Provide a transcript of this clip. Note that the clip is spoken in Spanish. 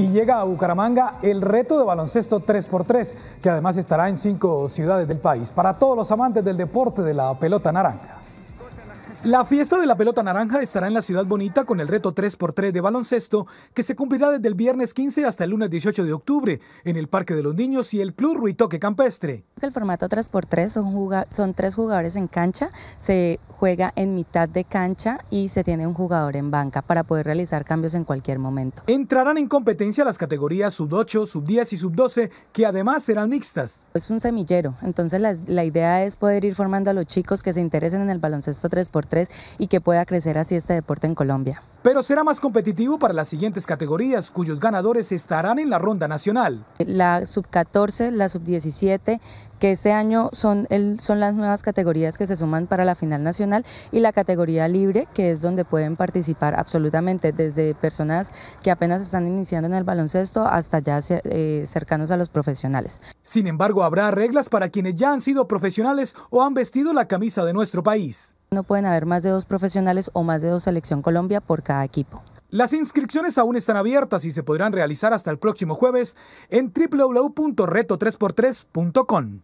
y llega a Bucaramanga el reto de baloncesto 3x3, que además estará en cinco ciudades del país. Para todos los amantes del deporte de la pelota naranja. La fiesta de la pelota naranja estará en la ciudad bonita con el reto 3x3 de baloncesto que se cumplirá desde el viernes 15 hasta el lunes 18 de octubre en el Parque de los Niños y el Club Ruitoque Campestre. El formato 3x3 son, tres jugadores en cancha, se juega en mitad de cancha y se tiene un jugador en banca para poder realizar cambios en cualquier momento. Entrarán en competencia las categorías sub 8, sub 10 y sub 12 que además serán mixtas. Es un semillero, entonces la, la idea es poder ir formando a los chicos que se interesen en el baloncesto 3x3 y que pueda crecer así este deporte en Colombia. Pero será más competitivo para las siguientes categorías, cuyos ganadores estarán en la ronda nacional. La sub-14, la sub-17, que este año son, son las nuevas categorías que se suman para la final nacional, y la categoría libre, que es donde pueden participar absolutamente desde personas que apenas están iniciando en el baloncesto hasta ya eh, cercanos a los profesionales. Sin embargo, habrá reglas para quienes ya han sido profesionales o han vestido la camisa de nuestro país. No pueden haber más de dos profesionales o más de dos selección Colombia por cada equipo. Las inscripciones aún están abiertas y se podrán realizar hasta el próximo jueves en www.reto3x3.com.